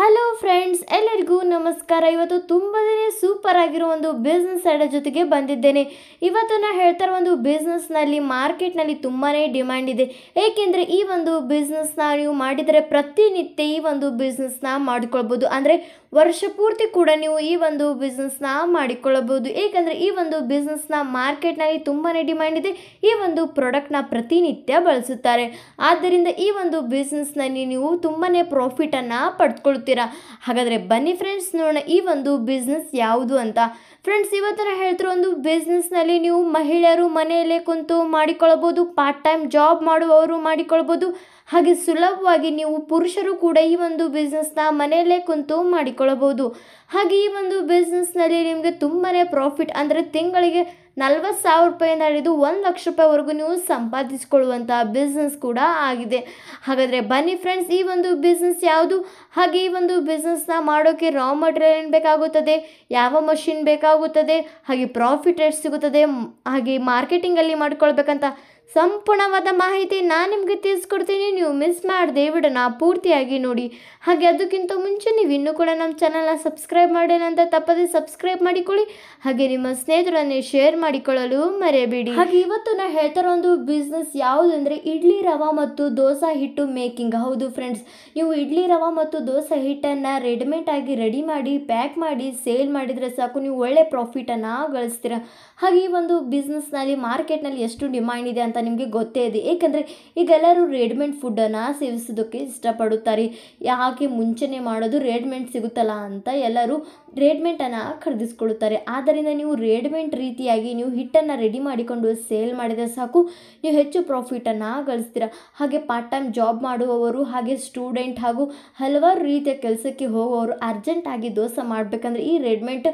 hello friends ಎಲ್ಲರಿಗೂ ನಮಸ್ಕಾರ ಇವತ್ತು ತುಂಬಾ ಸೂಪರ್ ಆಗಿರೋ ಒಂದು ಬಿಸ್ನೆಸ್ ಅಡ ಜೊತೆಗೆ ಬಂದಿದ್ದೇನೆ ಇವತ್ತು ನಾನು ಹೇಳ್ತಾರೆ ಒಂದು ಬಿಸ್ನೆಸ್ನಲ್ಲಿ ಮಾರ್ಕೆಟ್ನಲ್ಲಿ ತುಂಬಾ ಡಿಮ್ಯಾಂಡ್ ಇದೆ ಏಕೆಂದರೆ ಈ ಒಂದು ಬಿಸ್ನೆಸ್ನ ನೀವು ಮಾಡಿದರೆ ಪ್ರತಿನಿತ್ಯ ಈ ಒಂದು ಬಿಸ್ನೆಸ್ನ ಮಾಡಿಕೊಳ್ಬೋದು ಅಂದರೆ ವರ್ಷ ಪೂರ್ತಿ ಕೂಡ ನೀವು ಈ ಒಂದು ಬಿಸ್ನೆಸ್ನ ಮಾಡಿಕೊಳ್ಳಬಹುದು ಏಕೆಂದರೆ ಈ ಒಂದು ಬಿಸ್ನೆಸ್ನ ಮಾರ್ಕೆಟ್ನಲ್ಲಿ ತುಂಬಾ ಡಿಮ್ಯಾಂಡ್ ಇದೆ ಈ ಒಂದು ಪ್ರಾಡಕ್ಟ್ನ ಪ್ರತಿನಿತ್ಯ ಬಳಸುತ್ತಾರೆ ಆದ್ದರಿಂದ ಈ ಒಂದು ಬಿಸ್ನೆಸ್ನಲ್ಲಿ ನೀವು ತುಂಬಾ ಪ್ರಾಫಿಟನ್ನು ಪಡೆದುಕೊಳ್ತೀರಿ ಹಾಗಾದರೆ ಬನ್ನಿ ಫ್ರೆಂಡ್ಸ್ ನೋಡೋಣ ಈ ಒಂದು ಬಿಸ್ನೆಸ್ ಯಾವುದು ಅಂತ ಫ್ರೆಂಡ್ಸ್ ಇವತ್ತರ ಹೇಳ್ತಿರೋ ಒಂದು ಬಿಸ್ನೆಸ್ನಲ್ಲಿ ನೀವು ಮಹಿಳೆಯರು ಮನೆಯಲ್ಲೇ ಕುಂತು ಮಾಡಿಕೊಳ್ಳಬಹುದು ಪಾರ್ಟ್ ಟೈಮ್ ಜಾಬ್ ಮಾಡುವವರು ಮಾಡಿಕೊಳ್ಬೋದು ಹಾಗೆ ಸುಲಭವಾಗಿ ನೀವು ಪುರುಷರು ಕೂಡ ಈ ಒಂದು ಬಿಸ್ನೆಸ್ನ ಮನೆಯಲ್ಲೇ ಕುಂತು ಮಾಡಿಕೊಳ್ಳಬಹುದು ಹಾಗೆ ಈ ಒಂದು ಬಿಸ್ನೆಸ್ನಲ್ಲಿ ನಿಮಗೆ ತುಂಬಾ ಪ್ರಾಫಿಟ್ ಅಂದರೆ ತಿಂಗಳಿಗೆ ನಲ್ವತ್ತು ಸಾವಿರ ರೂಪಾಯಿಂದ ಹಿಡಿದು ಒಂದು ಲಕ್ಷ ರೂಪಾಯಿವರೆಗೂ ನೀವು ಸಂಪಾದಿಸಿಕೊಳ್ಳುವಂತಹ ಬಿಸ್ನೆಸ್ ಕೂಡ ಆಗಿದೆ ಹಾಗಾದರೆ ಬನ್ನಿ ಫ್ರೆಂಡ್ಸ್ ಈ ಒಂದು ಬಿಸ್ನೆಸ್ ಯಾವುದು ಹಾಗೆ ಈ ಒಂದು ಬಿಸ್ನೆಸ್ನ ಮಾಡೋಕ್ಕೆ ರಾ ಮಟೀರಿಯಲ್ ಏನು ಬೇಕಾಗುತ್ತದೆ ಯಾವ ಮಷಿನ್ ಬೇಕಾಗುತ್ತದೆ ಹಾಗೆ ಪ್ರಾಫಿಟ್ ಎಷ್ಟು ಸಿಗುತ್ತದೆ ಹಾಗೆ ಮಾರ್ಕೆಟಿಂಗಲ್ಲಿ ಮಾಡ್ಕೊಳ್ಬೇಕಂತ ಸಂಪೂರ್ಣವಾದ ಮಾಹಿತಿ ನಾನು ನಿಮಗೆ ತಿಳಿಸ್ಕೊಡ್ತೀನಿ ನೀವು ಮಿಸ್ ಮಾಡಿದೆ ಬಿಡೋಣ ಪೂರ್ತಿಯಾಗಿ ನೋಡಿ ಹಾಗೆ ಅದಕ್ಕಿಂತ ಮುಂಚೆ ನೀವು ಇನ್ನೂ ಕೂಡ ನಮ್ಮ ಚಾನಲ್ನ ಸಬ್ಸ್ಕ್ರೈಬ್ ಮಾಡಿಲ್ಲ ಅಂತ ತಪ್ಪದೆ ಸಬ್ಸ್ಕ್ರೈಬ್ ಮಾಡಿಕೊಳ್ಳಿ ಹಾಗೆ ನಿಮ್ಮ ಸ್ನೇಹಿತರನ್ನೇ ಶೇರ್ ಮಾಡಿಕೊಳ್ಳಲು ಮರೆಯಬೇಡಿ ಹಾಗೆ ಇವತ್ತು ನಾನು ಹೇಳ್ತಾರೋ ಒಂದು ಬಿಸ್ನೆಸ್ ಯಾವುದು ಅಂದರೆ ಇಡ್ಲಿ ರವಾ ಮತ್ತು ದೋಸೆ ಹಿಟ್ಟು ಮೇಕಿಂಗ್ ಹೌದು ಫ್ರೆಂಡ್ಸ್ ನೀವು ಇಡ್ಲಿ ರವಾ ಮತ್ತು ದೋಸೆ ಹಿಟ್ಟನ್ನು ರೆಡಿಮೇಡ್ ಆಗಿ ರೆಡಿ ಮಾಡಿ ಪ್ಯಾಕ್ ಮಾಡಿ ಸೇಲ್ ಮಾಡಿದರೆ ಸಾಕು ನೀವು ಒಳ್ಳೆ ಪ್ರಾಫಿಟನ್ನು ಗಳಿಸ್ತೀರ ಹಾಗೆ ಈ ಒಂದು ಬಿಸ್ನೆಸ್ನಲ್ಲಿ ಮಾರ್ಕೆಟ್ನಲ್ಲಿ ಎಷ್ಟು ಡಿಮ್ಯಾಂಡ್ ಇದೆ ಅಂತ ನಿಮಗೆ ಗೊತ್ತೇ ಇದೆ ಏಕೆಂದರೆ ಎಲ್ಲರೂ ರೆಡಿಮೇಡ್ ಫುಡ್ಡನ್ನು ಸೇವಿಸೋದಕ್ಕೆ ಇಷ್ಟಪಡುತ್ತಾರೆ ಯಾಕೆ ಮುಂಚೆನೆ ಮಾಡೋದು ರೆಡಿಮೇಡ್ ಸಿಗುತ್ತಲ್ಲ ಅಂತ ಎಲ್ಲರೂ ರೆಡಿಮೇಡನ್ನು ಖರೀದಿಸ್ಕೊಳ್ಳುತ್ತಾರೆ ಆದ್ದರಿಂದ ನೀವು ರೆಡಿಮೇಡ್ ರೀತಿಯಾಗಿ ನೀವು ಹಿಟ್ಟನ್ನು ರೆಡಿ ಮಾಡಿಕೊಂಡು ಸೇಲ್ ಮಾಡಿದರೆ ಸಾಕು ನೀವು ಹೆಚ್ಚು ಪ್ರಾಫಿಟನ್ನು ಗಳಿಸ್ತೀರ ಹಾಗೆ ಪಾರ್ಟ್ ಟೈಮ್ ಜಾಬ್ ಮಾಡುವವರು ಹಾಗೆ ಸ್ಟೂಡೆಂಟ್ ಹಾಗೂ ಹಲವಾರು ರೀತಿಯ ಕೆಲಸಕ್ಕೆ ಹೋಗುವವರು ಅರ್ಜೆಂಟಾಗಿ ದೋಸೆ ಮಾಡಬೇಕಂದ್ರೆ ಈ ರೆಡಿಮೇಡ್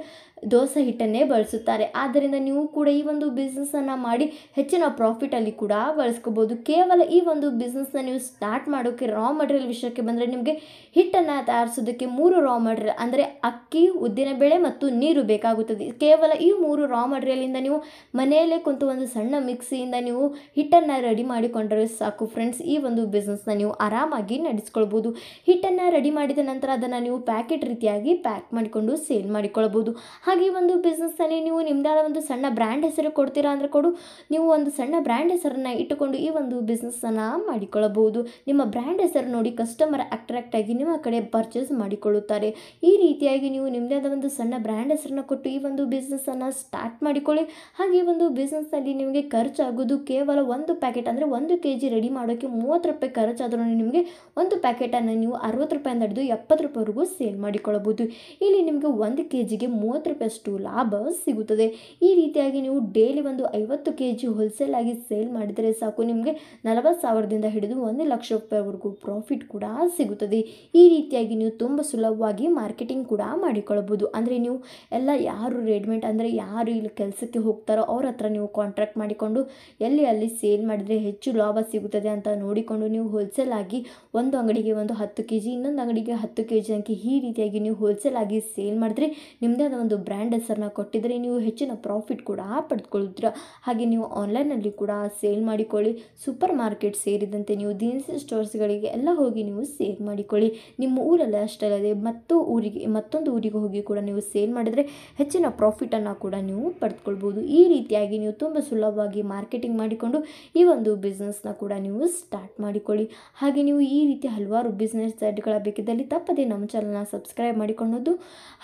ದೋಸೆ ಹಿಟ್ಟನ್ನೇ ಬಳಸುತ್ತಾರೆ ಆದ್ದರಿಂದ ನೀವು ಕೂಡ ಈ ಒಂದು ಬಿಸ್ನೆಸ್ಸನ್ನು ಮಾಡಿ ಹೆಚ್ಚಿನ ಪ್ರಾಫಿಟಲ್ಲಿ ಕೂಡ ಬಳಸ್ಕೋಬೋದು ಕೇವಲ ಈ ಒಂದು ಬಿಸ್ನೆಸ್ನ ನೀವು ಸ್ಟಾರ್ಟ್ ಮಾಡೋಕ್ಕೆ ರಾ ಮಟೀರಿಯಲ್ ವಿಷಯಕ್ಕೆ ಬಂದರೆ ನಿಮಗೆ ಹಿಟ್ಟನ್ನು ತಯಾರಿಸೋದಕ್ಕೆ ಮೂರು ರಾ ಮಟೀರಿಯಲ್ ಅಂದರೆ ಅಕ್ಕಿ ಉದ್ದಿನ ಬೇಳೆ ಮತ್ತು ನೀರು ಬೇಕಾಗುತ್ತದೆ ಕೇವಲ ಈ ಮೂರು ರಾ ಮಟೀರಿಯಲಿಂದ ನೀವು ಮನೆಯಲ್ಲೇ ಕುಂತು ಒಂದು ಸಣ್ಣ ಮಿಕ್ಸಿಯಿಂದ ನೀವು ಹಿಟ್ಟನ್ನು ರೆಡಿ ಮಾಡಿಕೊಂಡರೆ ಸಾಕು ಫ್ರೆಂಡ್ಸ್ ಈ ಒಂದು ಬಿಸ್ನೆಸ್ನ ನೀವು ಆರಾಮಾಗಿ ನಡೆಸ್ಕೊಳ್ಬೋದು ಹಿಟ್ಟನ್ನು ರೆಡಿ ಮಾಡಿದ ನಂತರ ಅದನ್ನು ನೀವು ಪ್ಯಾಕೆಟ್ ರೀತಿಯಾಗಿ ಪ್ಯಾಕ್ ಮಾಡಿಕೊಂಡು ಸೇಲ್ ಮಾಡಿಕೊಳ್ಬೋದು ಹಾಗೆ ಒಂದು ಬಿಸ್ನೆಸ್ನಲ್ಲಿ ನೀವು ಆದ ಒಂದು ಸಣ್ಣ ಬ್ರ್ಯಾಂಡ್ ಹೆಸರು ಕೊಡ್ತೀರಾ ಅಂದರೆ ಕೊಡು ನೀವು ಒಂದು ಸಣ್ಣ ಬ್ರ್ಯಾಂಡ್ ಹೆಸರನ್ನು ಇಟ್ಟುಕೊಂಡು ಈ ಒಂದು ಬಿಸ್ನೆಸ್ಸನ್ನು ಮಾಡಿಕೊಳ್ಳಬಹುದು ನಿಮ್ಮ ಬ್ರ್ಯಾಂಡ್ ಹೆಸರು ನೋಡಿ ಕಸ್ಟಮರ್ ಅಟ್ರಾಕ್ಟ್ ಆಗಿ ನಿಮ್ಮ ಕಡೆ ಪರ್ಚೇಸ್ ಮಾಡಿಕೊಳ್ಳುತ್ತಾರೆ ಈ ರೀತಿಯಾಗಿ ನೀವು ನಿಮ್ಮದೇ ಆದ ಒಂದು ಸಣ್ಣ ಬ್ರ್ಯಾಂಡ್ ಹೆಸರನ್ನು ಕೊಟ್ಟು ಈ ಒಂದು ಬಿಸ್ನೆಸ್ಸನ್ನು ಸ್ಟಾರ್ಟ್ ಮಾಡಿಕೊಳ್ಳಿ ಹಾಗೆ ಈ ಒಂದು ಬಿಸ್ನೆಸ್ನಲ್ಲಿ ನಿಮಗೆ ಖರ್ಚಾಗೋದು ಕೇವಲ ಒಂದು ಪ್ಯಾಕೆಟ್ ಅಂದರೆ ಒಂದು ಕೆ ಜಿ ರೆಡಿ ಮಾಡೋಕ್ಕೆ ಮೂವತ್ತು ರೂಪಾಯಿ ಖರ್ಚಾದ್ರೂ ನಿಮಗೆ ಒಂದು ಪ್ಯಾಕೆಟನ್ನು ನೀವು ಅರವತ್ತು ರೂಪಾಯಿಂದ ಹಿಡಿದು ಎಪ್ಪತ್ತು ರೂಪಾಯಿವರೆಗೂ ಸೇಲ್ ಮಾಡಿಕೊಳ್ಳಬಹುದು ಇಲ್ಲಿ ನಿಮಗೆ ಒಂದು ಕೆ ಜಿಗೆ ಮೂವತ್ತು ರೂಪಾಯಷ್ಟು ಲಾಭ ಸಿಗುತ್ತದೆ ಈ ರೀತಿಯಾಗಿ ನೀವು ಡೈಲಿ ಒಂದು ಐವತ್ತು ಕೆ ಜಿ ಹೋಲ್ಸೇಲ್ ಆಗಿ ಸೇಲ್ ಮಾಡಿದರೆ ಸಾಕು ನಿಮಗೆ ನಲವತ್ತು ಸಾವಿರದಿಂದ ಹಿಡಿದು ಒಂದು ಲಕ್ಷ ರೂಪಾಯಿವರೆಗೂ ಪ್ರಾಫಿಟ್ ಕೂಡ ಸಿಗುತ್ತದೆ ಈ ರೀತಿಯಾಗಿ ನೀವು ತುಂಬ ಸುಲಭವಾಗಿ ಮಾರ್ಕೆಟಿಂಗ್ ಕೂಡ ಮಾಡಿಕೊಳ್ಳಬಹುದು ಅಂದರೆ ನೀವು ಎಲ್ಲ ಯಾರು ರೆಡಿಮೇಡ್ ಅಂದರೆ ಯಾರು ಇಲ್ಲಿ ಕೆಲಸಕ್ಕೆ ಹೋಗ್ತಾರೋ ಅವ್ರ ಹತ್ರ ನೀವು ಕಾಂಟ್ರಾಕ್ಟ್ ಮಾಡಿಕೊಂಡು ಎಲ್ಲಿ ಅಲ್ಲಿ ಸೇಲ್ ಮಾಡಿದರೆ ಹೆಚ್ಚು ಲಾಭ ಸಿಗುತ್ತದೆ ಅಂತ ನೋಡಿಕೊಂಡು ನೀವು ಹೋಲ್ಸೇಲ್ ಆಗಿ ಒಂದು ಅಂಗಡಿಗೆ ಒಂದು ಹತ್ತು ಕೆ ಜಿ ಇನ್ನೊಂದು ಅಂಗಡಿಗೆ ಹತ್ತು ಕೆ ಜಿ ಅಂಕಿ ಈ ರೀತಿಯಾಗಿ ನೀವು ಹೋಲ್ಸೇಲ್ ಆಗಿ ಸೇಲ್ ಮಾಡಿದ್ರೆ ನಿಮ್ಮದೇ ಆದ ಒಂದು ಬ್ರ್ಯಾಂಡ್ ಹೆಸರನ್ನ ಕೊಟ್ಟಿದ್ದರೆ ನೀವು ಹೆಚ್ಚಿನ ಪ್ರಾಫಿಟ್ ಕೂಡ ಪಡೆದುಕೊಳ್ತೀರ ಹಾಗೆ ನೀವು ಆನ್ಲೈನಲ್ಲಿ ಕೂಡ ಸೇಲ್ ಮಾಡಿಕೊಳ್ಳಿ ಸೂಪರ್ ಮಾರ್ಕೆಟ್ ಸೇರಿದಂತೆ ನೀವು ದಿನಸಿ ಸ್ಟೋರ್ಸ್ಗಳಿಗೆ ಎಲ್ಲ ಹೋಗಿ ನೀವು ಸೇಲ್ ಮಾಡಿಕೊಳ್ಳಿ ನಿಮ್ಮ ಊರಲ್ಲೇ ಅಷ್ಟಲ್ಲದೆ ಮತ್ತು ಊರಿಗೆ ಮತ್ತೊಂದು ಊರಿಗೆ ಹೋಗಿ ಕೂಡ ನೀವು ಸೇಲ್ ಮಾಡಿದರೆ ಹೆಚ್ಚಿನ ಪ್ರಾಫಿಟನ್ನು ಕೂಡ ನೀವು ಪಡೆದುಕೊಳ್ಬೋದು ಈ ರೀತಿಯಾಗಿ ನೀವು ತುಂಬ ಸುಲಭವಾಗಿ ಮಾರ್ಕೆಟಿಂಗ್ ಮಾಡಿಕೊಂಡು ಈ ಒಂದು ಬಿಸ್ನೆಸ್ನ ಕೂಡ ನೀವು ಸ್ಟಾರ್ಟ್ ಮಾಡಿಕೊಳ್ಳಿ ಹಾಗೆ ನೀವು ಈ ರೀತಿ ಹಲವಾರು ಬಿಸ್ನೆಸ್ ಸೈಟ್ಗಳ ಬೇಕಿದ್ದಲ್ಲಿ ತಪ್ಪದೇ ನಮ್ಮ ಚಾನಲ್ನ ಸಬ್ಸ್ಕ್ರೈಬ್ ಮಾಡಿಕೊಳ್ಳೋದು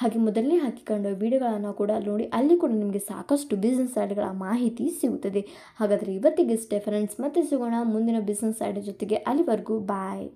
ಹಾಗೆ ಮೊದಲನೇ ಹಾಕಿಕೊಂಡು ವಿಡಿಯೋ ವಿಡಿಯೋಗಳನ್ನು ಕೂಡ ನೋಡಿ ಅಲ್ಲಿ ಕೂಡ ನಿಮಗೆ ಸಾಕಷ್ಟು ಬಿಸ್ನೆಸ್ ಐಡಿಗಳ ಮಾಹಿತಿ ಸಿಗುತ್ತದೆ ಹಾಗಾದರೆ ಇವತ್ತಿಗೆ ಇಷ್ಟೇ ಫ್ರೆಂಡ್ಸ್ ಮತ್ತೆ ಸಿಗೋಣ ಮುಂದಿನ ಬಿಸ್ನೆಸ್ ಐಡಿ ಜೊತೆಗೆ ಅಲ್ಲಿವರೆಗೂ ಬಾಯ್